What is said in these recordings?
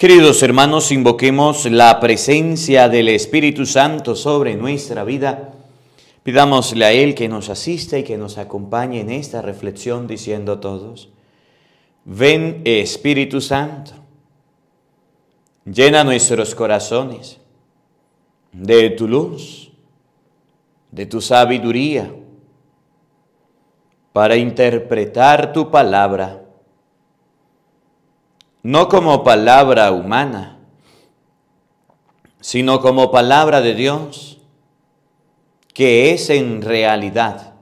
Queridos hermanos, invoquemos la presencia del Espíritu Santo sobre nuestra vida. Pidámosle a Él que nos asista y que nos acompañe en esta reflexión diciendo todos, ven Espíritu Santo, llena nuestros corazones de tu luz, de tu sabiduría, para interpretar tu palabra no como palabra humana, sino como palabra de Dios, que es en realidad,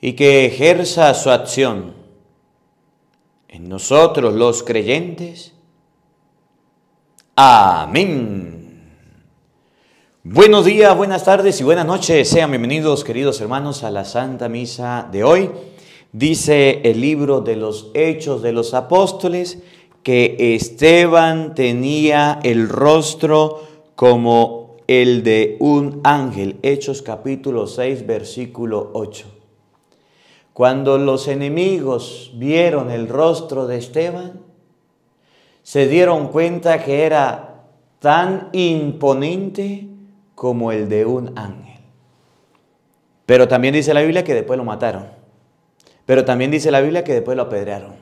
y que ejerza su acción en nosotros los creyentes. Amén. Buenos días, buenas tardes y buenas noches. Sean bienvenidos, queridos hermanos, a la Santa Misa de hoy. Dice el libro de los Hechos de los Apóstoles que Esteban tenía el rostro como el de un ángel. Hechos capítulo 6, versículo 8. Cuando los enemigos vieron el rostro de Esteban, se dieron cuenta que era tan imponente como el de un ángel. Pero también dice la Biblia que después lo mataron. Pero también dice la Biblia que después lo apedrearon.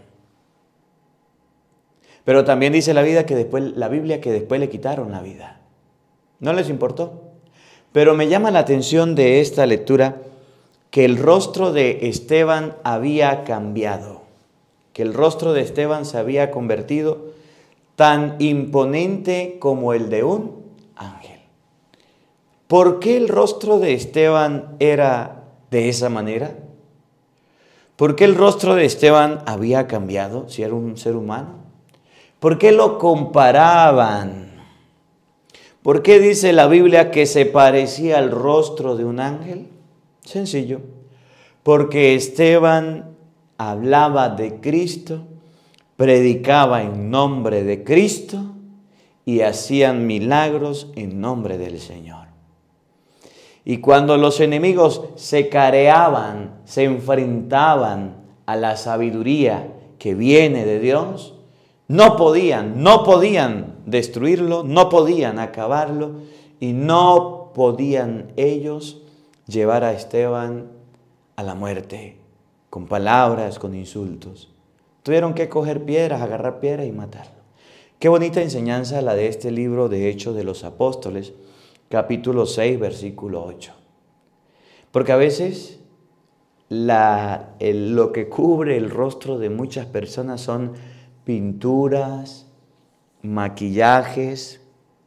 Pero también dice la, Biblia que después le quitaron la vida. No les importó. Pero me llama la atención de esta lectura que el rostro de Esteban había cambiado, que el rostro de Esteban se había convertido tan imponente como el de un ángel. ¿Por qué el rostro de Esteban era de esa manera? ¿Por qué el rostro de Esteban había cambiado si era un ser humano? ¿Por qué lo comparaban? ¿Por qué dice la Biblia que se parecía al rostro de un ángel? Sencillo. Porque Esteban hablaba de Cristo, predicaba en nombre de Cristo y hacían milagros en nombre del Señor. Y cuando los enemigos se careaban, se enfrentaban a la sabiduría que viene de Dios, no podían, no podían destruirlo, no podían acabarlo y no podían ellos llevar a Esteban a la muerte, con palabras, con insultos. Tuvieron que coger piedras, agarrar piedras y matarlo. Qué bonita enseñanza la de este libro de Hechos de los Apóstoles capítulo 6, versículo 8. Porque a veces lo que cubre el rostro de muchas personas son pinturas, maquillajes,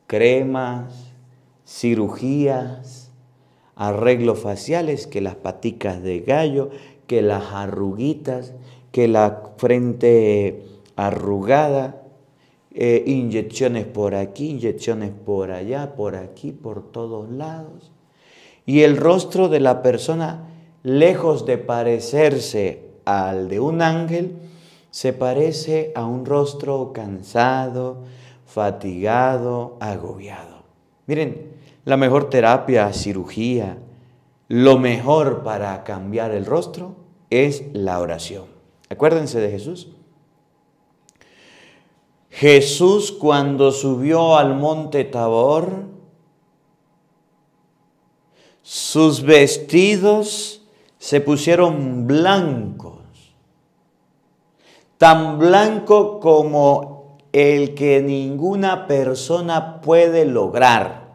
cremas, cirugías, arreglos faciales, que las paticas de gallo, que las arruguitas, que la frente arrugada, eh, inyecciones por aquí, inyecciones por allá, por aquí, por todos lados. Y el rostro de la persona, lejos de parecerse al de un ángel, se parece a un rostro cansado, fatigado, agobiado. Miren, la mejor terapia, cirugía, lo mejor para cambiar el rostro es la oración. Acuérdense de Jesús. Jesús cuando subió al monte Tabor, sus vestidos se pusieron blancos, tan blanco como el que ninguna persona puede lograr.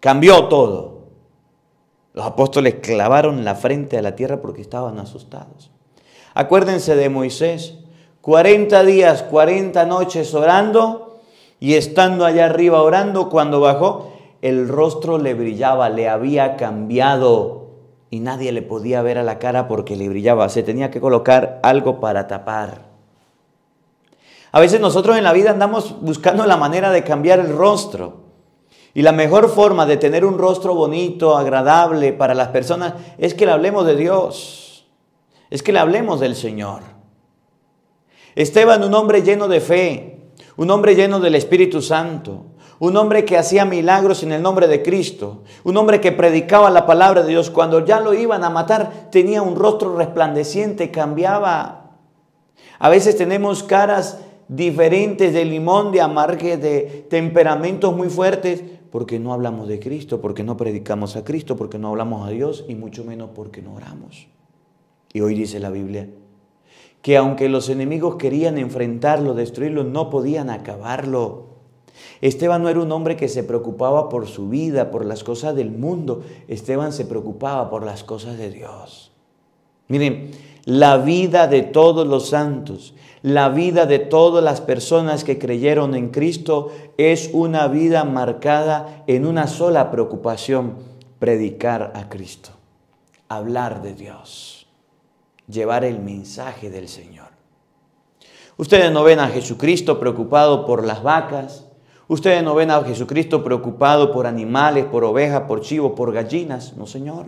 Cambió todo. Los apóstoles clavaron la frente a la tierra porque estaban asustados. Acuérdense de Moisés 40 días, 40 noches orando y estando allá arriba orando, cuando bajó, el rostro le brillaba, le había cambiado y nadie le podía ver a la cara porque le brillaba. Se tenía que colocar algo para tapar. A veces nosotros en la vida andamos buscando la manera de cambiar el rostro. Y la mejor forma de tener un rostro bonito, agradable para las personas, es que le hablemos de Dios, es que le hablemos del Señor. Esteban, un hombre lleno de fe, un hombre lleno del Espíritu Santo, un hombre que hacía milagros en el nombre de Cristo, un hombre que predicaba la palabra de Dios, cuando ya lo iban a matar tenía un rostro resplandeciente, cambiaba. A veces tenemos caras diferentes de limón, de amargue, de temperamentos muy fuertes, porque no hablamos de Cristo, porque no predicamos a Cristo, porque no hablamos a Dios y mucho menos porque no oramos. Y hoy dice la Biblia, que aunque los enemigos querían enfrentarlo, destruirlo, no podían acabarlo. Esteban no era un hombre que se preocupaba por su vida, por las cosas del mundo. Esteban se preocupaba por las cosas de Dios. Miren, la vida de todos los santos, la vida de todas las personas que creyeron en Cristo es una vida marcada en una sola preocupación, predicar a Cristo, hablar de Dios llevar el mensaje del Señor. Ustedes no ven a Jesucristo preocupado por las vacas, ustedes no ven a Jesucristo preocupado por animales, por ovejas, por chivos, por gallinas, no Señor.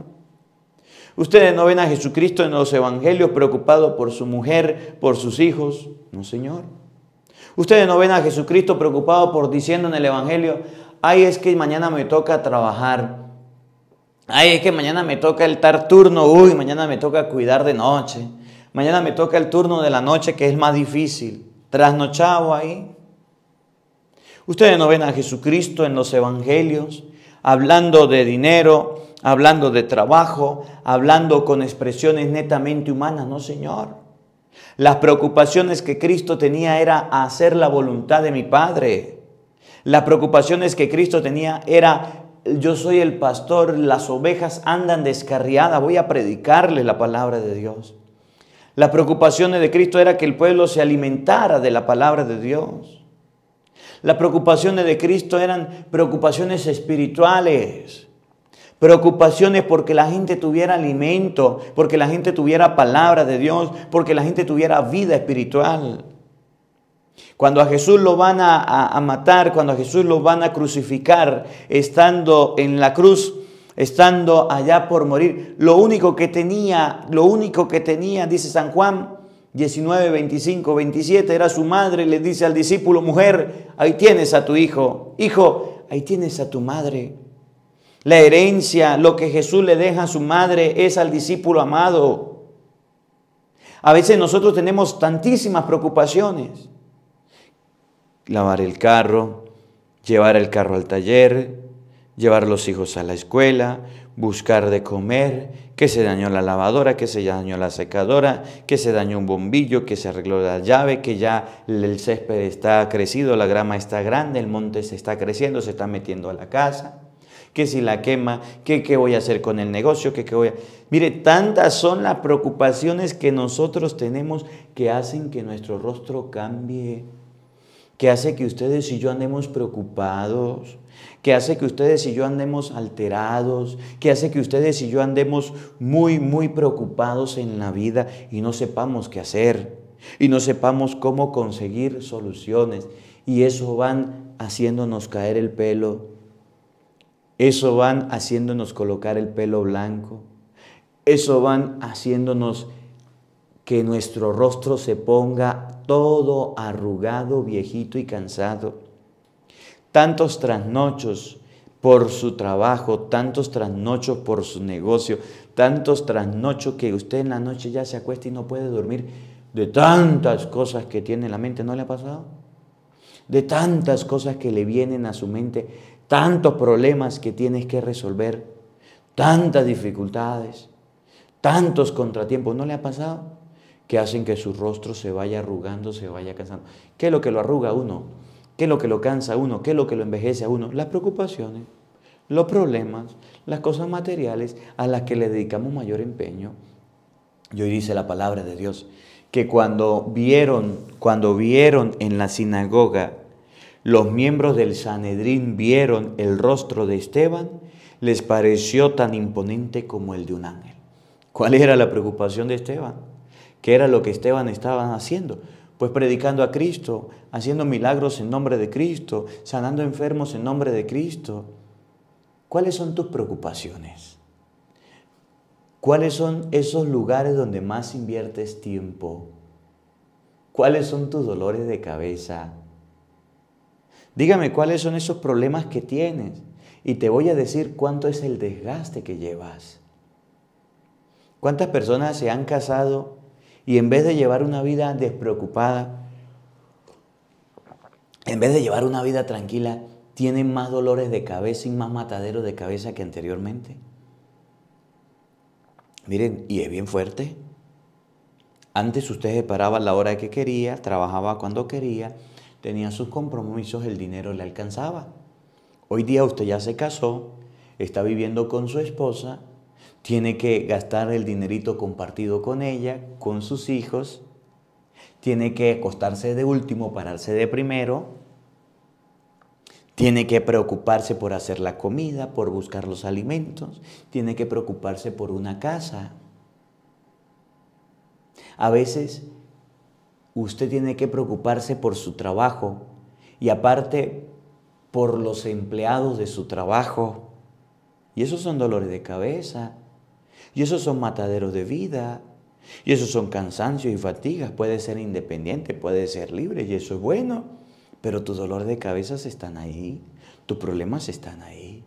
Ustedes no ven a Jesucristo en los evangelios preocupado por su mujer, por sus hijos, no Señor. Ustedes no ven a Jesucristo preocupado por diciendo en el evangelio, ay es que mañana me toca trabajar, Ay, es que mañana me toca el tar turno, uy, mañana me toca cuidar de noche. Mañana me toca el turno de la noche que es más difícil. Trasnochado ahí. Ustedes no ven a Jesucristo en los evangelios hablando de dinero, hablando de trabajo, hablando con expresiones netamente humanas, no Señor. Las preocupaciones que Cristo tenía era hacer la voluntad de mi Padre. Las preocupaciones que Cristo tenía era yo soy el pastor, las ovejas andan descarriadas, voy a predicarle la palabra de Dios. Las preocupaciones de Cristo era que el pueblo se alimentara de la palabra de Dios. Las preocupaciones de Cristo eran preocupaciones espirituales, preocupaciones porque la gente tuviera alimento, porque la gente tuviera palabra de Dios, porque la gente tuviera vida espiritual. Cuando a Jesús lo van a, matar, cuando a Jesús lo van a crucificar, estando en la cruz, estando allá por morir, lo único que tenía, lo único que tenía, dice San Juan, 19, 25, 27, era su madre, le dice al discípulo, mujer, ahí tienes a tu hijo, hijo, ahí tienes a tu madre. La herencia, lo que Jesús le deja a su madre es al discípulo amado. A veces nosotros tenemos tantísimas preocupaciones lavar el carro, llevar el carro al taller, llevar los hijos a la escuela, buscar de comer, que se dañó la lavadora, que se dañó la secadora, que se dañó un bombillo, que se arregló la llave, que ya el césped está crecido, la grama está grande, el monte se está creciendo, se está metiendo a la casa, que si la quema, que qué voy a hacer con el negocio, que qué voy a... Mire, tantas son las preocupaciones que nosotros tenemos que hacen que nuestro rostro cambie que hace que ustedes y yo andemos preocupados, que hace que ustedes y yo andemos alterados, que hace que ustedes y yo andemos muy, muy preocupados en la vida y no sepamos qué hacer y no sepamos cómo conseguir soluciones. Y eso van haciéndonos caer el pelo, eso van haciéndonos colocar el pelo blanco, eso van haciéndonos que nuestro rostro se ponga todo arrugado, viejito y cansado. Tantos trasnochos por su trabajo, tantos trasnochos por su negocio, tantos trasnochos que usted en la noche ya se acuesta y no puede dormir de tantas cosas que tiene en la mente, ¿no le ha pasado? De tantas cosas que le vienen a su mente, tantos problemas que tienes que resolver, tantas dificultades, tantos contratiempos, ¿no le ha pasado? que hacen que su rostro se vaya arrugando, se vaya cansando. ¿Qué es lo que lo arruga a uno? ¿Qué es lo que lo cansa a uno? ¿Qué es lo que lo envejece a uno? Las preocupaciones, los problemas, las cosas materiales a las que le dedicamos mayor empeño. Y hoy dice la palabra de Dios que cuando vieron, cuando vieron en la sinagoga, los miembros del Sanedrín vieron el rostro de Esteban, les pareció tan imponente como el de un ángel. ¿Cuál era la preocupación de Esteban? Qué era lo que Esteban estaba haciendo, pues predicando a Cristo, haciendo milagros en nombre de Cristo, sanando enfermos en nombre de Cristo. ¿Cuáles son tus preocupaciones? ¿Cuáles son esos lugares donde más inviertes tiempo? ¿Cuáles son tus dolores de cabeza? Dígame cuáles son esos problemas que tienes y te voy a decir cuánto es el desgaste que llevas. ¿Cuántas personas se han casado y en vez de llevar una vida despreocupada, en vez de llevar una vida tranquila, tienen más dolores de cabeza y más mataderos de cabeza que anteriormente. Miren, y es bien fuerte. Antes usted se paraba la hora que quería, trabajaba cuando quería, tenía sus compromisos, el dinero le alcanzaba. Hoy día usted ya se casó, está viviendo con su esposa tiene que gastar el dinerito compartido con ella, con sus hijos, tiene que acostarse de último, pararse de primero, tiene que preocuparse por hacer la comida, por buscar los alimentos, tiene que preocuparse por una casa. A veces usted tiene que preocuparse por su trabajo y aparte por los empleados de su trabajo. Y esos son dolores de cabeza. Y esos son mataderos de vida. Y esos son cansancios y fatigas. Puedes ser independiente, puedes ser libre y eso es bueno. Pero tus dolores de cabeza están ahí. Tus problemas están ahí.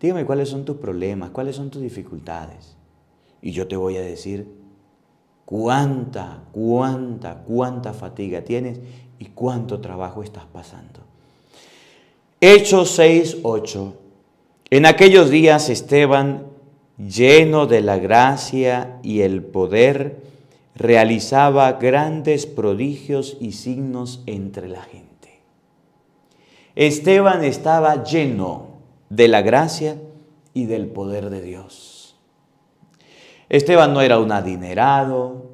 Dígame cuáles son tus problemas, cuáles son tus dificultades. Y yo te voy a decir cuánta, cuánta, cuánta fatiga tienes y cuánto trabajo estás pasando. Hechos 6, 8. En aquellos días Esteban lleno de la gracia y el poder, realizaba grandes prodigios y signos entre la gente. Esteban estaba lleno de la gracia y del poder de Dios. Esteban no era un adinerado,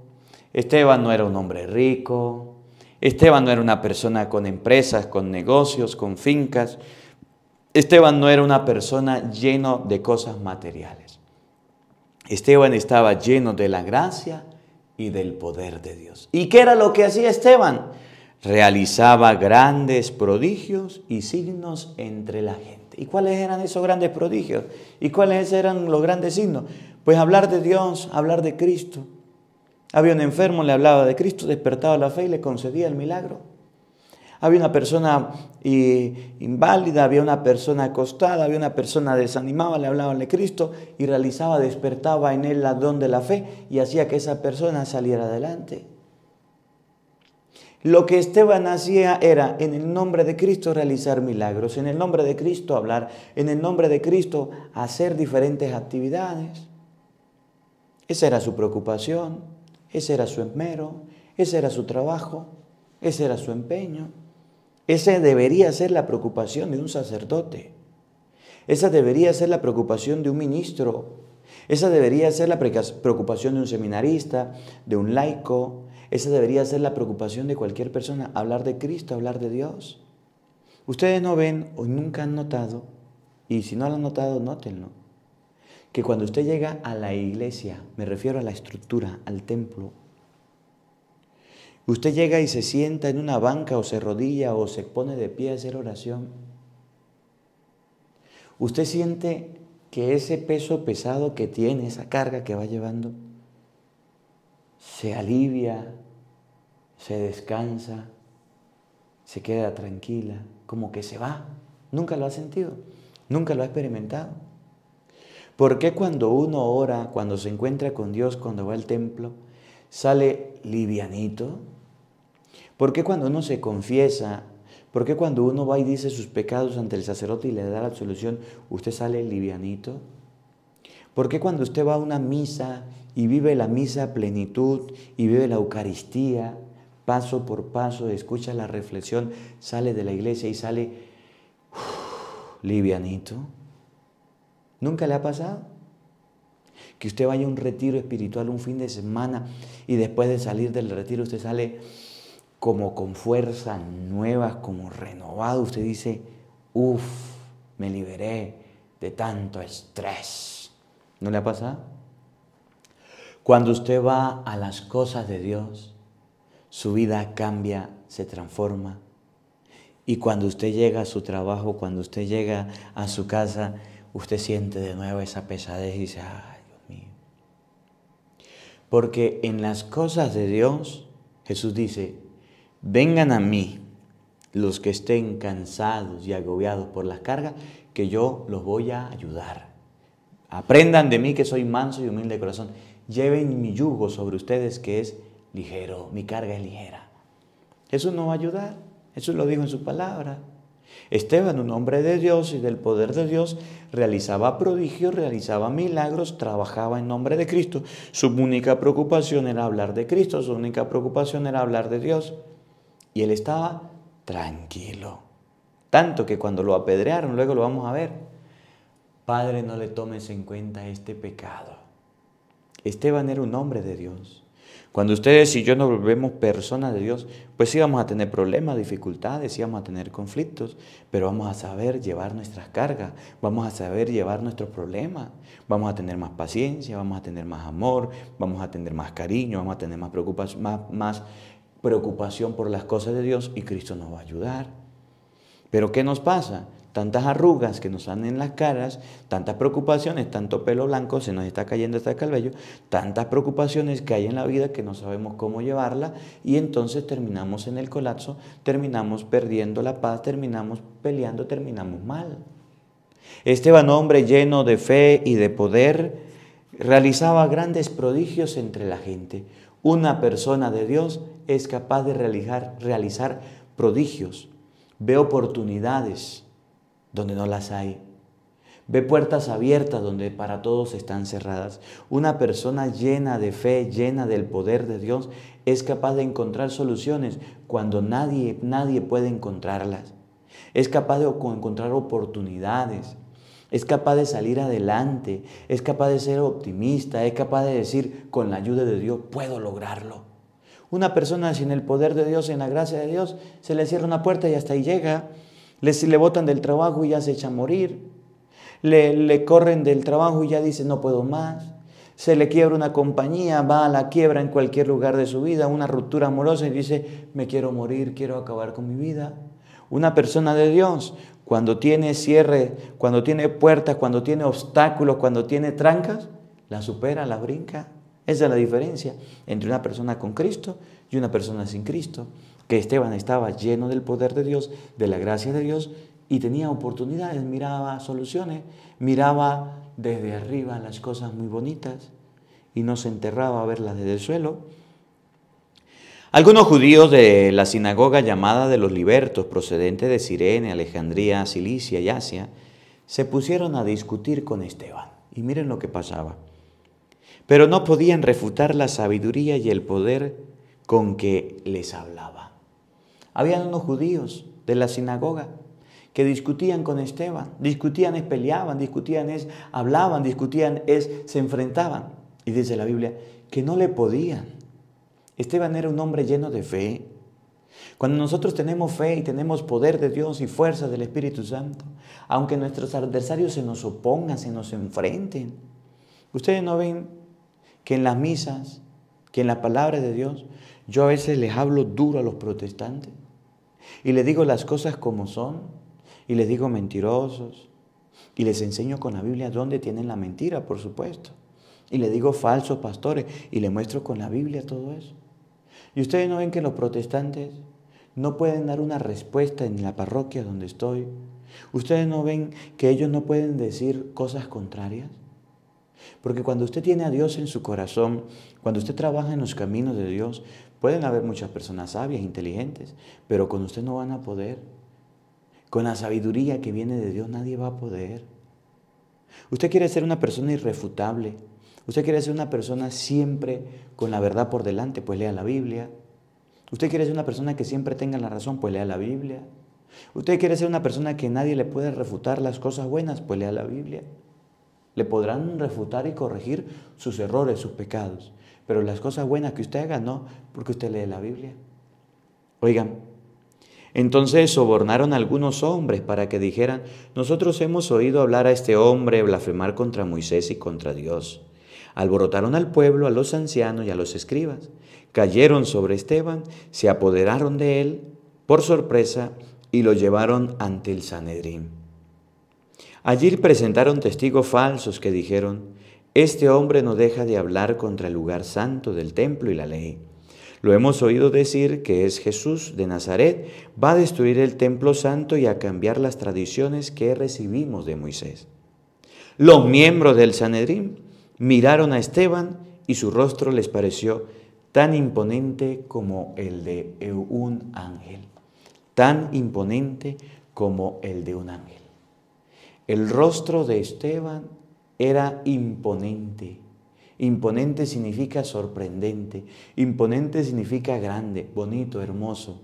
Esteban no era un hombre rico, Esteban no era una persona con empresas, con negocios, con fincas, Esteban no era una persona lleno de cosas materiales. Esteban estaba lleno de la gracia y del poder de Dios. ¿Y qué era lo que hacía Esteban? Realizaba grandes prodigios y signos entre la gente. ¿Y cuáles eran esos grandes prodigios? ¿Y cuáles eran los grandes signos? Pues hablar de Dios, hablar de Cristo. Había un enfermo, le hablaba de Cristo, despertaba la fe y le concedía el milagro. Había una persona eh, inválida, había una persona acostada, había una persona desanimada, le hablaba de Cristo y realizaba, despertaba en él la don de la fe y hacía que esa persona saliera adelante. Lo que Esteban hacía era en el nombre de Cristo realizar milagros, en el nombre de Cristo hablar, en el nombre de Cristo hacer diferentes actividades. Esa era su preocupación, ese era su esmero, ese era su trabajo, ese era su empeño. Esa debería ser la preocupación de un sacerdote. Esa debería ser la preocupación de un ministro. Esa debería ser la preocupación de un seminarista, de un laico. Esa debería ser la preocupación de cualquier persona, hablar de Cristo, hablar de Dios. Ustedes no ven o nunca han notado, y si no lo han notado, nótenlo, que cuando usted llega a la iglesia, me refiero a la estructura, al templo, Usted llega y se sienta en una banca o se rodilla o se pone de pie a hacer oración. Usted siente que ese peso pesado que tiene, esa carga que va llevando, se alivia, se descansa, se queda tranquila, como que se va. Nunca lo ha sentido, nunca lo ha experimentado. ¿Por qué cuando uno ora, cuando se encuentra con Dios, cuando va al templo, sale livianito, ¿Por qué cuando uno se confiesa, por qué cuando uno va y dice sus pecados ante el sacerdote y le da la absolución, usted sale livianito? ¿Por qué cuando usted va a una misa y vive la misa plenitud y vive la Eucaristía, paso por paso, escucha la reflexión, sale de la iglesia y sale livianito? ¿Nunca le ha pasado? Que usted vaya a un retiro espiritual un fin de semana y después de salir del retiro usted sale como con fuerzas nuevas, como renovado, usted dice, uff, me liberé de tanto estrés. ¿No le ha pasado? Cuando usted va a las cosas de Dios, su vida cambia, se transforma. Y cuando usted llega a su trabajo, cuando usted llega a su casa, usted siente de nuevo esa pesadez y dice, ay Dios mío. Porque en las cosas de Dios, Jesús dice, Vengan a mí los que estén cansados y agobiados por las cargas, que yo los voy a ayudar. Aprendan de mí que soy manso y humilde de corazón. Lleven mi yugo sobre ustedes que es ligero, mi carga es ligera. Eso no va a ayudar, eso lo dijo en su palabra. Esteban, un hombre de Dios y del poder de Dios, realizaba prodigios, realizaba milagros, trabajaba en nombre de Cristo. Su única preocupación era hablar de Cristo, su única preocupación era hablar de Dios. Y él estaba tranquilo. Tanto que cuando lo apedrearon, luego lo vamos a ver, Padre, no le tomes en cuenta este pecado. Esteban era un hombre de Dios. Cuando ustedes y yo nos volvemos personas de Dios, pues vamos a tener problemas, dificultades, vamos a tener conflictos, pero vamos a saber llevar nuestras cargas, vamos a saber llevar nuestros problemas, vamos a tener más paciencia, vamos a tener más amor, vamos a tener más cariño, vamos a tener más preocupación, más preocupación por las cosas de Dios y Cristo nos va a ayudar. Pero ¿qué nos pasa? Tantas arrugas que nos dan en las caras, tantas preocupaciones, tanto pelo blanco, se nos está cayendo hasta este el cabello, tantas preocupaciones que hay en la vida que no sabemos cómo llevarla y entonces terminamos en el colapso, terminamos perdiendo la paz, terminamos peleando, terminamos mal. Esteban, hombre lleno de fe y de poder, realizaba grandes prodigios entre la gente. Una persona de Dios es capaz de realizar, realizar prodigios, ve oportunidades donde no las hay, ve puertas abiertas donde para todos están cerradas. Una persona llena de fe, llena del poder de Dios, es capaz de encontrar soluciones cuando nadie, nadie puede encontrarlas. Es capaz de encontrar oportunidades. Es capaz de salir adelante, es capaz de ser optimista, es capaz de decir, con la ayuda de Dios puedo lograrlo. Una persona sin el poder de Dios, sin la gracia de Dios, se le cierra una puerta y hasta ahí llega. Le, le botan del trabajo y ya se echa a morir. Le, le corren del trabajo y ya dice, no puedo más. Se le quiebra una compañía, va a la quiebra en cualquier lugar de su vida, una ruptura amorosa y dice, me quiero morir, quiero acabar con mi vida. Una persona de Dios, cuando tiene cierre, cuando tiene puertas, cuando tiene obstáculos, cuando tiene trancas, la supera, la brinca. Esa es la diferencia entre una persona con Cristo y una persona sin Cristo. Que Esteban estaba lleno del poder de Dios, de la gracia de Dios, y tenía oportunidades, miraba soluciones, miraba desde arriba las cosas muy bonitas y no se enterraba a verlas desde el suelo. Algunos judíos de la sinagoga llamada de los libertos, procedentes de Sirene, Alejandría, Cilicia y Asia, se pusieron a discutir con Esteban. Y miren lo que pasaba pero no podían refutar la sabiduría y el poder con que les hablaba. Habían unos judíos de la sinagoga que discutían con Esteban, discutían es peleaban, discutían es hablaban, discutían es se enfrentaban. Y dice la Biblia que no le podían. Esteban era un hombre lleno de fe. Cuando nosotros tenemos fe y tenemos poder de Dios y fuerza del Espíritu Santo, aunque nuestros adversarios se nos opongan, se nos enfrenten, ustedes no ven que en las misas, que en la palabra de Dios, yo a veces les hablo duro a los protestantes y les digo las cosas como son y les digo mentirosos y les enseño con la Biblia dónde tienen la mentira, por supuesto. Y les digo falsos pastores y les muestro con la Biblia todo eso. Y ustedes no ven que los protestantes no pueden dar una respuesta en la parroquia donde estoy. Ustedes no ven que ellos no pueden decir cosas contrarias. Porque cuando usted tiene a Dios en su corazón, cuando usted trabaja en los caminos de Dios, pueden haber muchas personas sabias, inteligentes, pero con usted no van a poder. Con la sabiduría que viene de Dios nadie va a poder. Usted quiere ser una persona irrefutable. Usted quiere ser una persona siempre con la verdad por delante, pues lea la Biblia. Usted quiere ser una persona que siempre tenga la razón, pues lea la Biblia. Usted quiere ser una persona que nadie le pueda refutar las cosas buenas, pues lea la Biblia. Le podrán refutar y corregir sus errores, sus pecados. Pero las cosas buenas que usted haga, no, porque usted lee la Biblia. Oigan, entonces sobornaron algunos hombres para que dijeran, nosotros hemos oído hablar a este hombre blasfemar contra Moisés y contra Dios. Alborotaron al pueblo, a los ancianos y a los escribas. Cayeron sobre Esteban, se apoderaron de él por sorpresa y lo llevaron ante el Sanedrín. Allí presentaron testigos falsos que dijeron, este hombre no deja de hablar contra el lugar santo del templo y la ley. Lo hemos oído decir que es Jesús de Nazaret, va a destruir el templo santo y a cambiar las tradiciones que recibimos de Moisés. Los miembros del Sanedrín miraron a Esteban y su rostro les pareció tan imponente como el de un ángel, tan imponente como el de un ángel. El rostro de Esteban era imponente. Imponente significa sorprendente. Imponente significa grande, bonito, hermoso.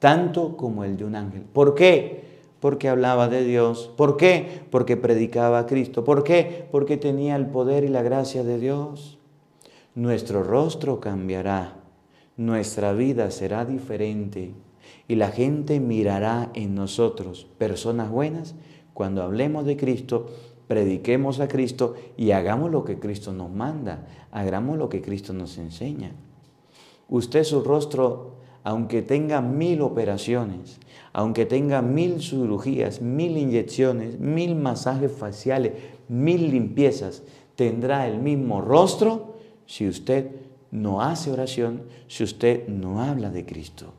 Tanto como el de un ángel. ¿Por qué? Porque hablaba de Dios. ¿Por qué? Porque predicaba a Cristo. ¿Por qué? Porque tenía el poder y la gracia de Dios. Nuestro rostro cambiará. Nuestra vida será diferente. Y la gente mirará en nosotros personas buenas cuando hablemos de Cristo, prediquemos a Cristo y hagamos lo que Cristo nos manda, hagamos lo que Cristo nos enseña. Usted su rostro, aunque tenga mil operaciones, aunque tenga mil cirugías, mil inyecciones, mil masajes faciales, mil limpiezas, tendrá el mismo rostro si usted no hace oración, si usted no habla de Cristo.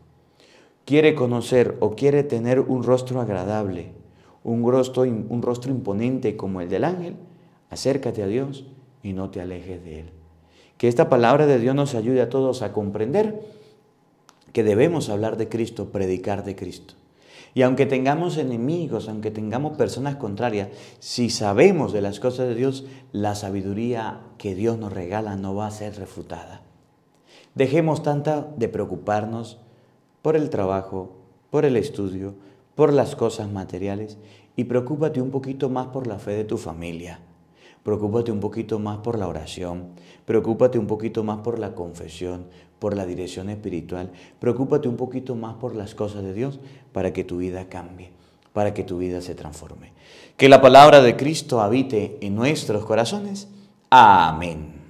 Quiere conocer o quiere tener un rostro agradable un rostro, imponente como el del ángel, acércate a Dios y no te alejes de Él. Que esta palabra de Dios nos ayude a todos a comprender que debemos hablar de Cristo, predicar de Cristo. Y aunque tengamos enemigos, aunque tengamos personas contrarias, si sabemos de las cosas de Dios, la sabiduría que Dios nos regala no va a ser refutada. Dejemos tanta de preocuparnos por el trabajo, por el estudio, por las cosas materiales y preocúpate un poquito más por la fe de tu familia. Preocúpate un poquito más por la oración, preocúpate un poquito más por la confesión, por la dirección espiritual, preocúpate un poquito más por las cosas de Dios para que tu vida cambie, para que tu vida se transforme. Que la palabra de Cristo habite en nuestros corazones. Amén.